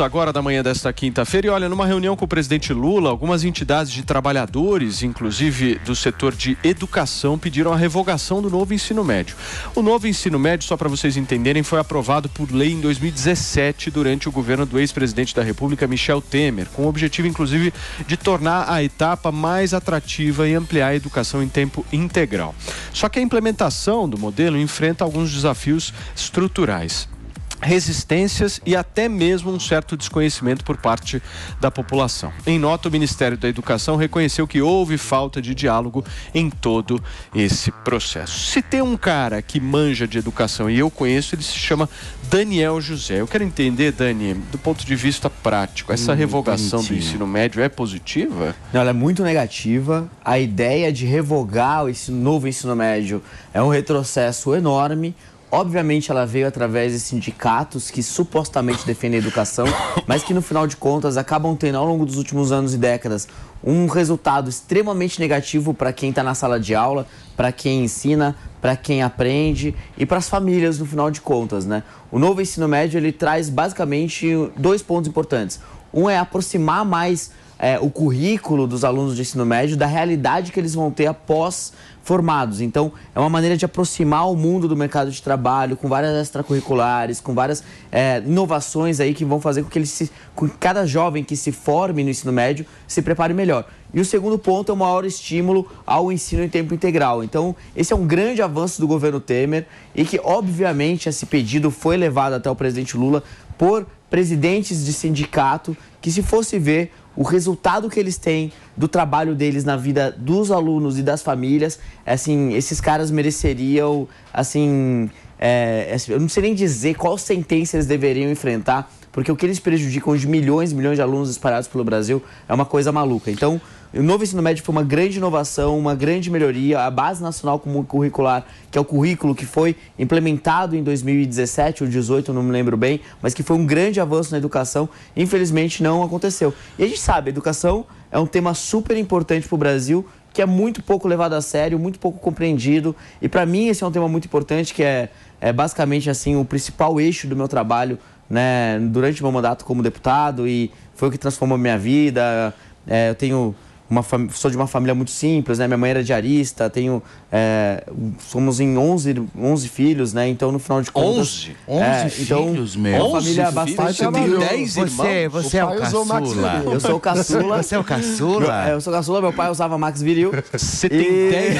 Agora da manhã desta quinta-feira, e olha, numa reunião com o presidente Lula, algumas entidades de trabalhadores, inclusive do setor de educação, pediram a revogação do novo ensino médio. O novo ensino médio, só para vocês entenderem, foi aprovado por lei em 2017 durante o governo do ex-presidente da República, Michel Temer, com o objetivo, inclusive, de tornar a etapa mais atrativa e ampliar a educação em tempo integral. Só que a implementação do modelo enfrenta alguns desafios estruturais resistências e até mesmo um certo desconhecimento por parte da população. Em nota, o Ministério da Educação reconheceu que houve falta de diálogo em todo esse processo. Se tem um cara que manja de educação e eu conheço, ele se chama Daniel José. Eu quero entender, Dani, do ponto de vista prático, essa hum, revogação do ensino médio é positiva? Não, ela é muito negativa. A ideia de revogar esse novo ensino médio é um retrocesso enorme Obviamente ela veio através de sindicatos que supostamente defendem a educação, mas que no final de contas acabam tendo ao longo dos últimos anos e décadas um resultado extremamente negativo para quem está na sala de aula, para quem ensina, para quem aprende e para as famílias no final de contas, né? O novo ensino médio ele traz basicamente dois pontos importantes. Um é aproximar mais é, o currículo dos alunos de ensino médio da realidade que eles vão ter após formados. Então, é uma maneira de aproximar o mundo do mercado de trabalho, com várias extracurriculares, com várias é, inovações aí que vão fazer com que, ele se, com que cada jovem que se forme no ensino médio se prepare melhor. E o segundo ponto é o maior estímulo ao ensino em tempo integral. Então, esse é um grande avanço do governo Temer e que, obviamente, esse pedido foi levado até o presidente Lula por presidentes de sindicato que, se fosse ver o resultado que eles têm do trabalho deles na vida dos alunos e das famílias, é assim, esses caras mereceriam, assim, é, é, eu não sei nem dizer qual sentença eles deveriam enfrentar porque o que eles prejudicam os milhões e milhões de alunos espalhados pelo Brasil é uma coisa maluca. Então, o novo ensino médio foi uma grande inovação, uma grande melhoria. A base nacional curricular, que é o currículo que foi implementado em 2017 ou 2018, não me lembro bem, mas que foi um grande avanço na educação, infelizmente não aconteceu. E a gente sabe, a educação é um tema super importante para o Brasil que é muito pouco levado a sério, muito pouco compreendido. E para mim esse é um tema muito importante, que é, é basicamente assim o principal eixo do meu trabalho né, durante meu mandato como deputado e foi o que transformou minha vida. É, eu tenho uma sou de uma família muito simples, né? Minha mãe era diarista, tenho. É... somos em 11, 11 filhos, né? Então, no final de contas. 11? 11 é, então, filhos, então, meu. É uma família bastante. Você tem 10 irmãos. Você, você é o caçula. Eu sou o caçula. Você é o caçula? É, eu sou o caçula, meu pai usava Max Viril. Você tem 10.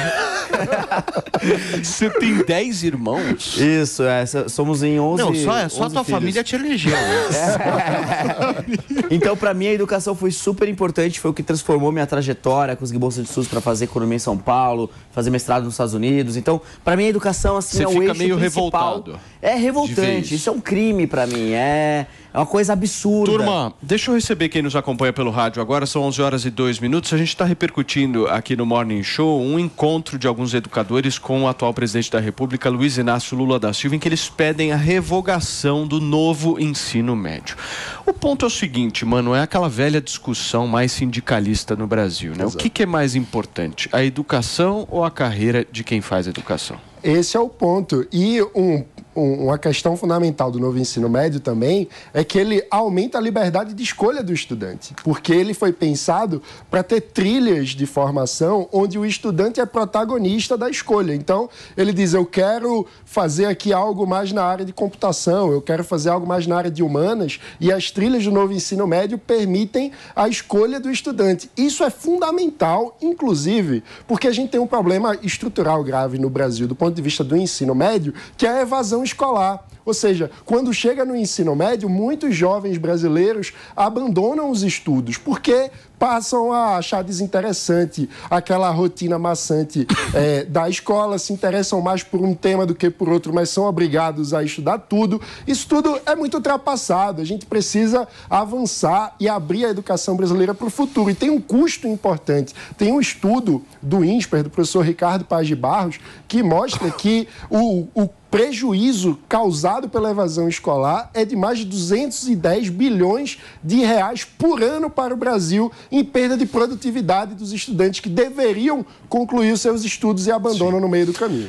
Você tem 10 irmãos? Isso, é, somos em 11 Não, só, só a tua filhos. família te elegeu. Né? É. Então, pra mim, a educação foi super importante, foi o que transformou minha trajetória trajetória, consegui bolsa de estudos para fazer economia em São Paulo, fazer mestrado nos Estados Unidos. Então, para mim, a educação assim é o fica meio revoltado. É revoltante. Isso é um crime para mim. É é uma coisa absurda. Turma, deixa eu receber quem nos acompanha pelo rádio agora. São 11 horas e 2 minutos. A gente está repercutindo aqui no Morning Show um encontro de alguns educadores com o atual presidente da República, Luiz Inácio Lula da Silva, em que eles pedem a revogação do novo ensino médio. O ponto é o seguinte, mano, é aquela velha discussão mais sindicalista no Brasil, né? Exato. O que, que é mais importante, a educação ou a carreira de quem faz educação? Esse é o ponto. E um uma questão fundamental do novo ensino médio também é que ele aumenta a liberdade de escolha do estudante, porque ele foi pensado para ter trilhas de formação onde o estudante é protagonista da escolha. Então, ele diz: Eu quero fazer aqui algo mais na área de computação, eu quero fazer algo mais na área de humanas, e as trilhas do novo ensino médio permitem a escolha do estudante. Isso é fundamental, inclusive, porque a gente tem um problema estrutural grave no Brasil, do ponto de vista do ensino médio, que é a evasão escolar. Ou seja, quando chega no ensino médio, muitos jovens brasileiros abandonam os estudos porque passam a achar desinteressante aquela rotina maçante é, da escola, se interessam mais por um tema do que por outro, mas são obrigados a estudar tudo. Isso tudo é muito ultrapassado. A gente precisa avançar e abrir a educação brasileira para o futuro. E tem um custo importante. Tem um estudo do INSPER, do professor Ricardo Paz de Barros, que mostra que o, o prejuízo causado pela evasão escolar é de mais de 210 bilhões de reais por ano para o Brasil em perda de produtividade dos estudantes que deveriam concluir os seus estudos e abandonam Sim. no meio do caminho.